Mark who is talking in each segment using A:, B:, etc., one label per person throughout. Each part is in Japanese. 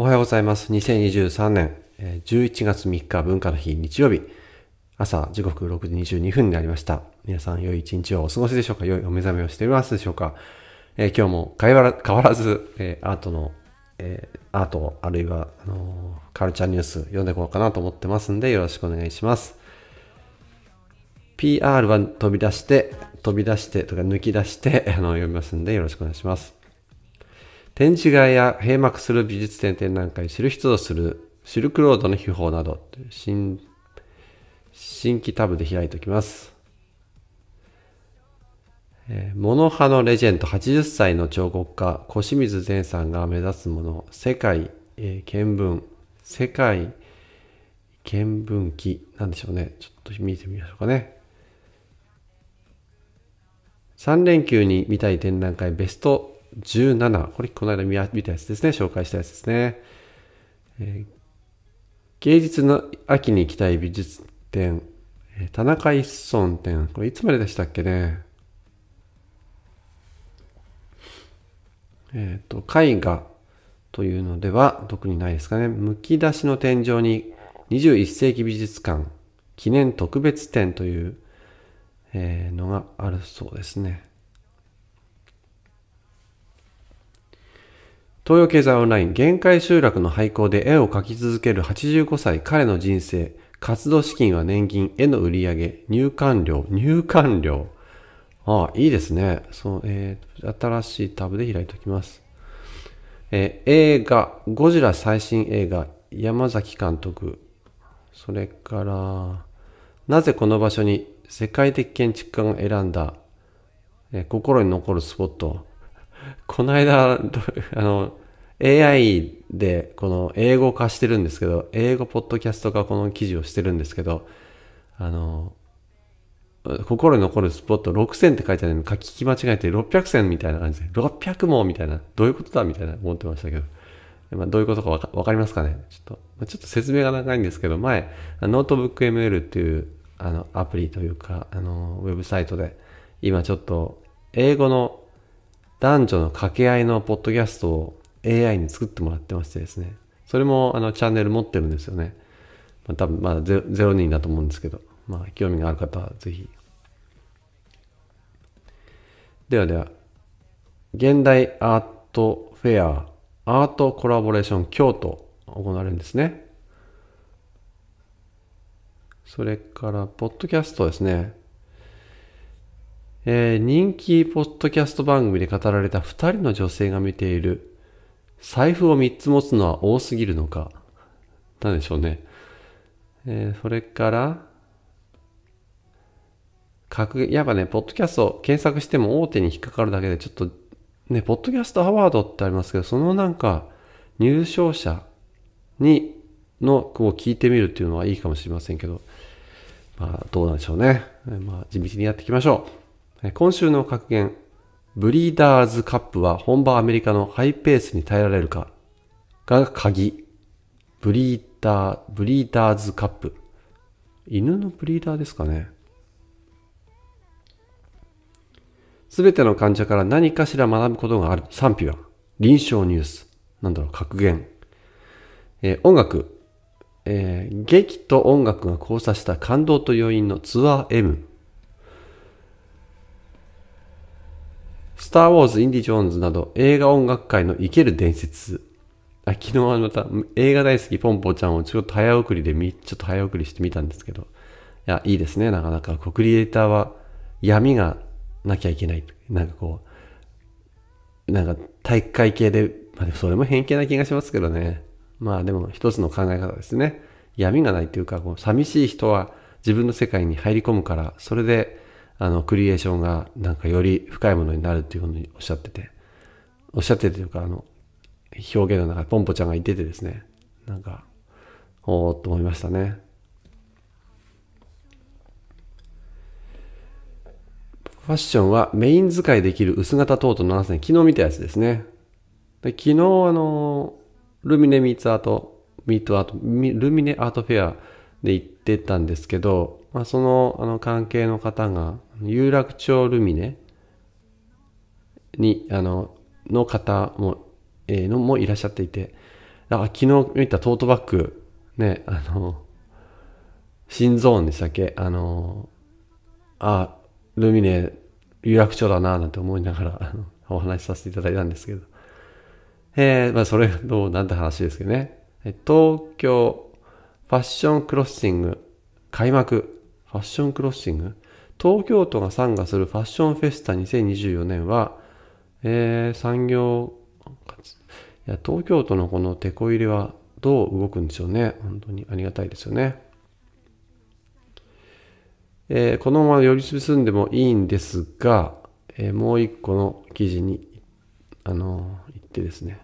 A: おはようございます。2023年11月3日文化の日日曜日朝時刻6時22分になりました。皆さん良い一日をお過ごしでしょうか良いお目覚めをしていますでしょうか、えー、今日も変わら変わらず、えー、アートの、えー、アートあるいはあのー、カルチャーニュース読んでいこうかなと思ってますんでよろしくお願いします。PR は飛び出して飛び出してとか抜き出してあの読みますんでよろしくお願いします。展示会や閉幕する美術展展覧会、知る人ぞするシルクロードの秘宝など、新、新規タブで開いておきます。えー、モノ派のレジェンド80歳の彫刻家、小清水善さんが目指すもの、世界、えー、見聞、世界見聞記、なんでしょうね。ちょっと見てみましょうかね。3連休に見たい展覧会ベスト17。これ、この間見たやつですね。紹介したやつですね。えー、芸術の秋に行きたい美術展。えー、田中一村展。これ、いつまででしたっけね。えっ、ー、と、絵画というのでは、特にないですかね。むき出しの天井に21世紀美術館記念特別展という、えー、のがあるそうですね。東洋経済オンライン限界集落の廃校で絵を描き続ける85歳彼の人生、活動資金は年金、絵の売り上げ、入館料、入館料。ああ、いいですね。そう、えー、新しいタブで開いておきます。えー、映画、ゴジラ最新映画、山崎監督。それから、なぜこの場所に世界的建築家が選んだ、えー、心に残るスポット。この間、あの、AI で、この英語化してるんですけど、英語ポッドキャストがこの記事をしてるんですけど、あの、心に残るスポット6000って書いてあるの書き間違えて600選みたいな感じで、600もみたいな、どういうことだみたいな思ってましたけど、まあ、どういうことかわかかりますかねちょっと、ちょっと説明が長いんですけど、前、ノートブック ML っていうあのアプリというか、あの、ウェブサイトで、今ちょっと英語の男女の掛け合いのポッドキャストを AI に作ってもらってましてですね、それもあのチャンネル持ってるんですよね。まあ、多分まだゼ0人だと思うんですけど、まあ、興味がある方はぜひ。ではでは、現代アートフェア、アートコラボレーション京都行われるんですね。それから、ポッドキャストですね。えー、人気ポッドキャスト番組で語られた2人の女性が見ている財布を3つ持つのは多すぎるのか。なんでしょうね。えー、それから、格やっぱね、ポッドキャスト検索しても大手に引っかかるだけで、ちょっと、ね、ポッドキャストアワードってありますけど、そのなんか、入賞者に、の、こう聞いてみるっていうのはいいかもしれませんけど、まあ、どうなんでしょうね。まあ、地道にやっていきましょう。今週の格言、ブリーダーズカップは本場アメリカのハイペースに耐えられるかが鍵。ブリーダー、ブリーダーズカップ。犬のブリーダーですかね。すべての患者から何かしら学ぶことがある。賛否は臨床ニュース。なんだろう、格言。えー、音楽。えー、劇と音楽が交差した感動と余韻のツアー M。スター・ウォーズ、インディ・ジョーンズなど映画音楽界の生ける伝説。あ昨日はまた映画大好きポンポちゃんをちょっと早送りで見、ちょっと早送りしてみたんですけど。いや、いいですね。なかなか、コクリエイターは闇がなきゃいけない。なんかこう、なんか体育会系で、まあ、それも偏見な気がしますけどね。まあでも一つの考え方ですね。闇がないというか、こう寂しい人は自分の世界に入り込むから、それであの、クリエーションがなんかより深いものになるっていうふうにおっしゃってて、おっしゃっててというか、あの、表現の中でポンポちゃんがいててですね、なんか、おーっと思いましたね。ファッションはメイン使いできる薄型トート7000、昨日見たやつですね。で昨日、あの、ルミネミーツアート、ミートアート、ルミネアートフェアで行ってたんですけど、まあ、そのあの関係の方が有楽町ルミネにあのの方も,、えー、のもいらっしゃっていてあ昨日見たトートバッグねあの心臓音でしたっけあのあルミネ有楽町だななんて思いながらお話しさせていただいたんですけどえー、まあそれどうなんて話ですけどね東京ファッションクロッシング開幕ファッションクロッシング東京都が参加するファッションフェスタ2024年は、えー、産業いや、東京都のこのテこ入れはどう動くんでしょうね。本当にありがたいですよね。えー、このまま寄り進んでもいいんですが、えー、もう一個の記事に、あのー、行ってですね。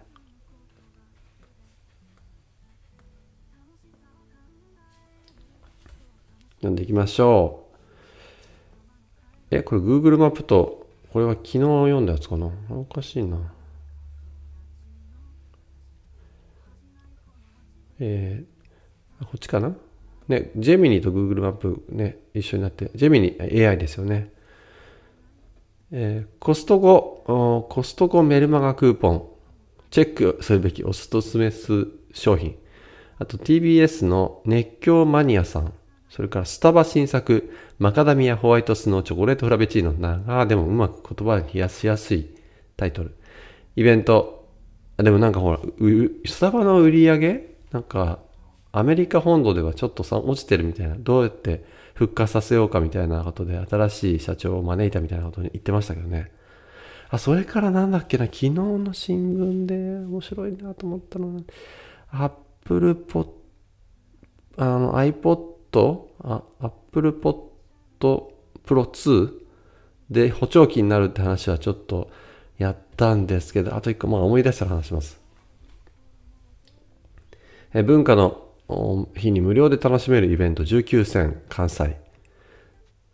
A: 読んでいきましょう。え、これ Google マップと、これは昨日読んだやつかなおかしいな。えー、こっちかなね、ジェミニと Google マップね、一緒になって、ジェミニ AI ですよね。えー、コストコ、コストコメルマガクーポン、チェックするべきおすすめす商品。あと TBS の熱狂マニアさん。それからスタバ新作、マカダミアホワイトスノーチョコレートフラペチーノ。ああ、でもうまく言葉冷やしやすいタイトル。イベント。でもなんかほら、スタバの売り上げなんか、アメリカ本土ではちょっとさ落ちてるみたいな。どうやって復活させようかみたいなことで、新しい社長を招いたみたいなことに言ってましたけどね。あ、それからなんだっけな、昨日の新聞で面白いなと思ったのは、アップルポッ、あの iPod と、あ、Apple Pod Pro 2で補聴器になるって話はちょっとやったんですけど、あと一個、まあ思い出したら話します。え文化の日に無料で楽しめるイベント19選関西。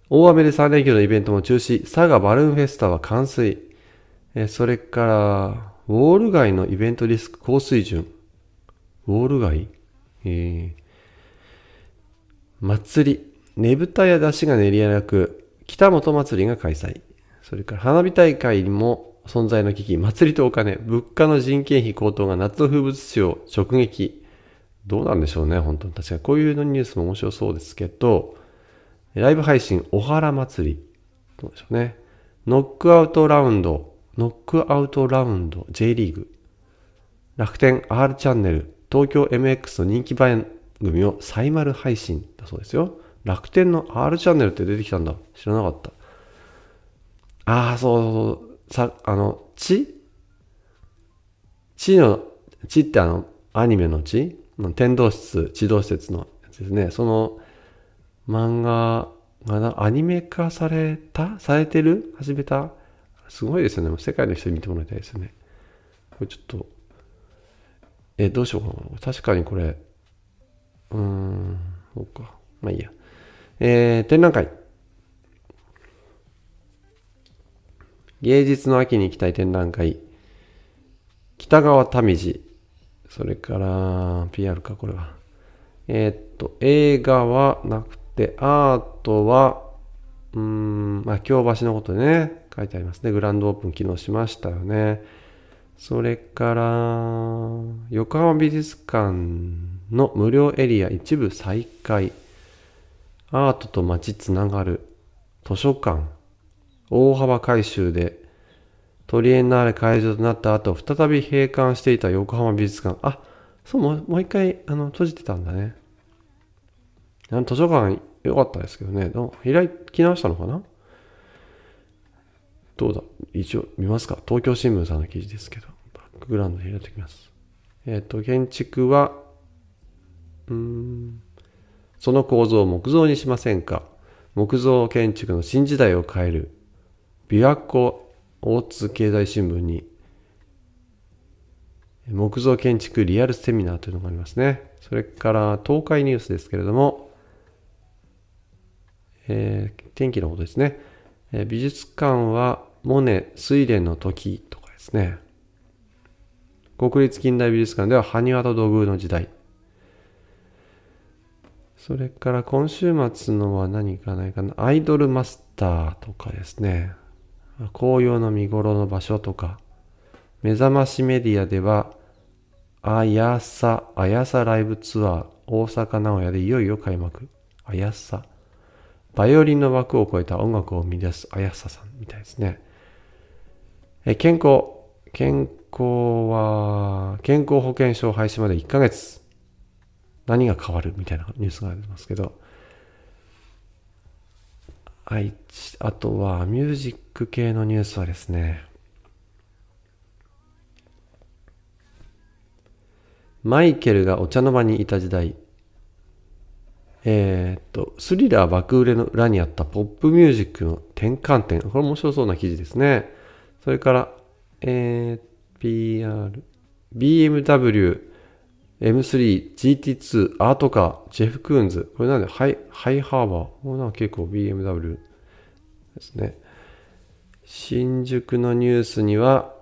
A: 大雨で3連休のイベントも中止。佐賀バルーンフェスタは冠水。えそれから、ウォール街のイベントリスク高水準。ウォール街えー、祭り、ねぶたや出汁が練り歩く北本祭りが開催。それから花火大会にも存在の危機、祭りとお金、物価の人件費高騰が夏の風物詩を直撃。どうなんでしょうね、本当に。確かにこういうのニュースも面白そうですけど、ライブ配信、おはら祭り。どうでしょうね。ノックアウトラウンド、ノックアウトラウンド、J リーグ。楽天 R チャンネル、東京 MX の人気番組をサイマル配信だそうですよ。楽天の R チャンネルって出てきたんだ。知らなかった。ああ、そうそうさ、あの、ちちの、ちってあの、アニメのち天動室、地動説のやつですね。その漫画がアニメ化されたされてる始めたすごいですよね。世界の人に見てもらいたいですよね。これちょっと、え、どうしようかな。確かにこれ、うーん、そうか。まあいいや。えー、展覧会。芸術の秋に行きたい展覧会。北川民次。それから、PR か、これは。えー、っと、映画はなくて、アートは、うーん、まあ、京橋のことでね、書いてありますね。グランドオープン昨日しましたよね。それから、横浜美術館の無料エリア一部再開。アートと街つながる。図書館。大幅改修で、トリエンナーレ会場となった後、再び閉館していた横浜美術館。あ、そう、もう一回、あの、閉じてたんだね。あの図書館良かったですけどね。開き直したのかなどうだ一応見ますか東京新聞さんの記事ですけど。バックグラウンド開いておきます。えっ、ー、と、建築はその構造を木造にしませんか木造建築の新時代を変える琵琶湖大津経済新聞に木造建築リアルセミナーというのがありますね。それから東海ニュースですけれども、えー、天気のことですね。えー、美術館はモネ、睡蓮の時とかですね。国立近代美術館では埴輪と土偶の時代。それから今週末のは何かないかな。アイドルマスターとかですね。紅葉の見頃の場所とか。目覚ましメディアでは、あやさ、あやさライブツアー、大阪名古屋でいよいよ開幕。あやさ。バイオリンの枠を超えた音楽を生み出すあやささんみたいですね。え健康。健康は、健康保険証廃止まで1ヶ月。何が変わるみたいなニュースがありますけど、愛知、あとはミュージック系のニュースはですね、マイケルがお茶の間にいた時代、えー、っと、スリラー爆売れの裏にあったポップミュージックの転換点。これ面白そうな記事ですね。それから、えー、PR、BMW M3、GT2、アートカー、ジェフ・クーンズ。これなんで、ハイ、ハイハーバー。これなんか結構 BMW ですね。新宿のニュースには、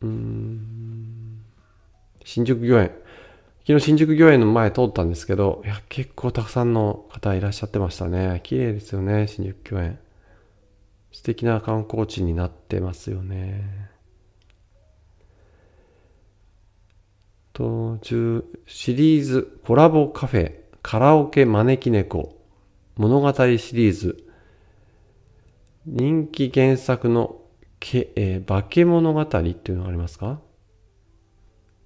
A: うん、新宿御苑。昨日新宿御苑の前通ったんですけど、いや、結構たくさんの方いらっしゃってましたね。綺麗ですよね、新宿御苑。素敵な観光地になってますよね。と、シリーズコラボカフェ、カラオケ招き猫、物語シリーズ、人気原作のけ、えー、化け物語っていうのがありますか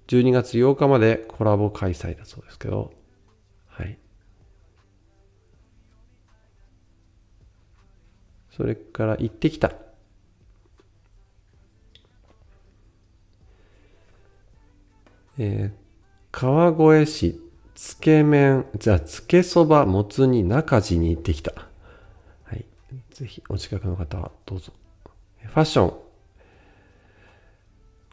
A: ?12 月8日までコラボ開催だそうですけど、はい。それから行ってきた。えー、川越市つけ麺、じゃあ、つけそば、もつ煮、中地に行ってきた。はい。ぜひ、お近くの方はどうぞ。ファッション。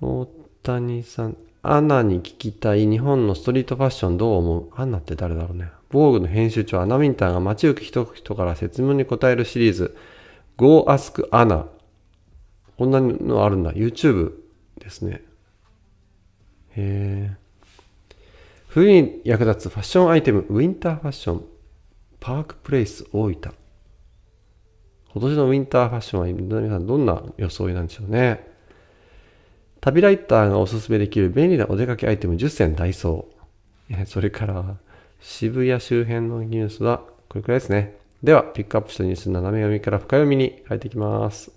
A: 大谷さん、アナに聞きたい日本のストリートファッションどう思うアナって誰だろうね。防具の編集長、アナミンターが街行く人々から説明に答えるシリーズ、Go Ask Anna。こんなのあるんだ。YouTube ですね。えー、冬に役立つファッションアイテム、ウィンターファッション、パークプレイス大分。今年のウィンターファッションは皆さんどんな装いなんでしょうね。旅ライターがおすすめできる便利なお出かけアイテム10選ダイソー。それから渋谷周辺のニュースはこれくらいですね。では、ピックアップしたニュース斜め読みから深読みに入っていきます。い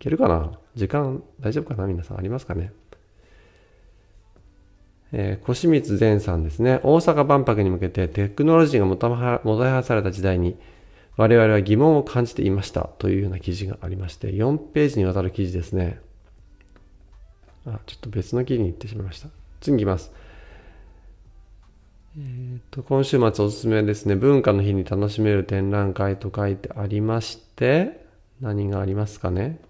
A: けるかな時間大丈夫かな皆さんありますかねえー、越光善さんですね。大阪万博に向けてテクノロジーがもたはされた時代に我々は疑問を感じていましたというような記事がありまして、4ページにわたる記事ですね。あ、ちょっと別の記事に行ってしまいました。次いきます。えーと、と今週末おすすめですね、文化の日に楽しめる展覧会と書いてありまして、何がありますかね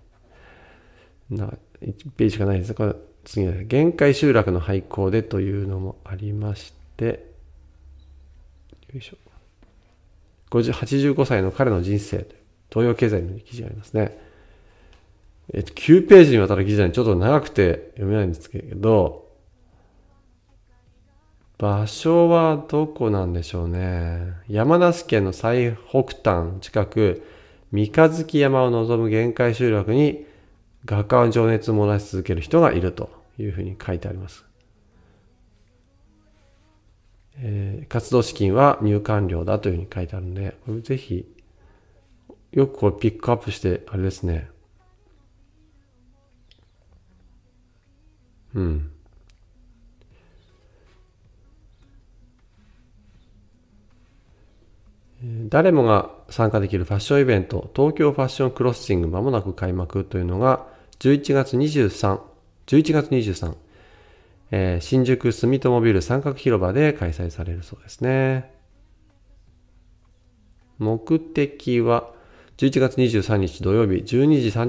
A: な ?1 ページしかないです。これ次は限界集落の廃校でというのもありまして、よいしょ。85歳の彼の人生、東洋経済の記事がありますね。えっと、9ページにわたる記事なんでちょっと長くて読めないんですけど、場所はどこなんでしょうね。山梨県の最北端近く、三日月山を望む限界集落に画家は情熱を漏らし続ける人がいるというふうに書いてあります。えー、活動資金は入館料だというふうに書いてあるので、ぜひ、よくこれピックアップして、あれですね。うん。誰もが参加できるファッションイベント、東京ファッションクロッシングまもなく開幕というのが、11月23、11月23、えー、新宿住友ビル三角広場で開催されるそうですね。目的は、11月23日土曜日12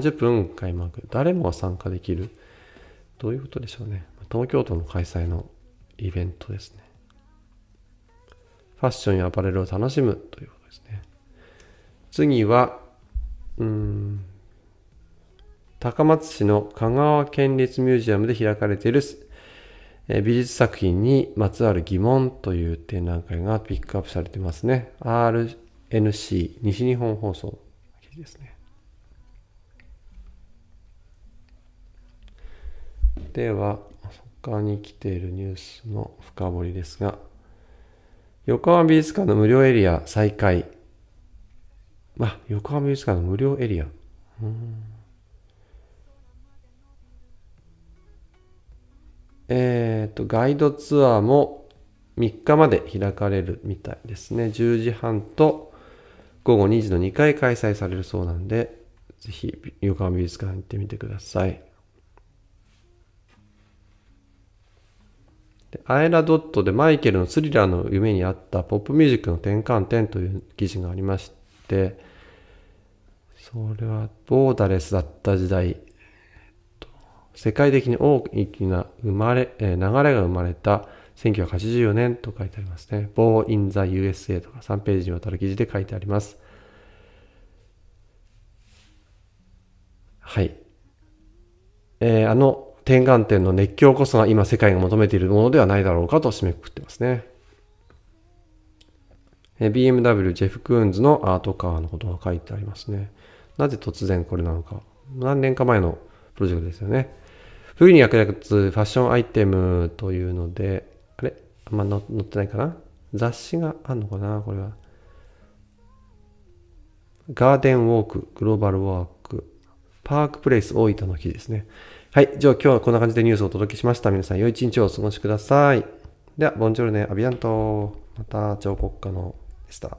A: 時30分開幕。誰もが参加できる。どういうことでしょうね。東京都の開催のイベントですね。ファッションやアパレルを楽しむということですね。次は、うん、高松市の香川県立ミュージアムで開かれている美術作品にまつわる疑問という展覧会がピックアップされてますね。RNC 西日本放送ですね。では他に来ているニュースの深掘りですが横浜美術館の無料エリア再開。あ、横浜美術館の無料エリア。うんえっ、ー、と、ガイドツアーも3日まで開かれるみたいですね。10時半と午後2時の2回開催されるそうなんで、ぜひ横浜美術館行ってみてください。アイラドットでマイケルのスリラーの夢にあったポップミュージックの転換点という記事がありまして、それはボーダレスだった時代世界的に大きな生まれ、え流れが生まれた1984年と書いてありますね。Born in the USA とか3ページにわたる記事で書いてあります。はい。えー、あの転換点の熱狂こそが今世界が求めているものではないだろうかと締めくくってますね。え BMW ジェフ・クーンズのアートカーのことが書いてありますね。なぜ突然これなのか。何年か前のプロジェクトですよね。冬に役立つファッションアイテムというので、あれあんま載ってないかな雑誌があるのかなこれは。ガーデンウォーク、グローバルワーク、パークプレイス大分の日ですね。はい。じゃあ今日はこんな感じでニュースをお届けしました。皆さん良い一日をお過ごしください。では、ボンジョルネ、アビアント。また、彫刻家のでした。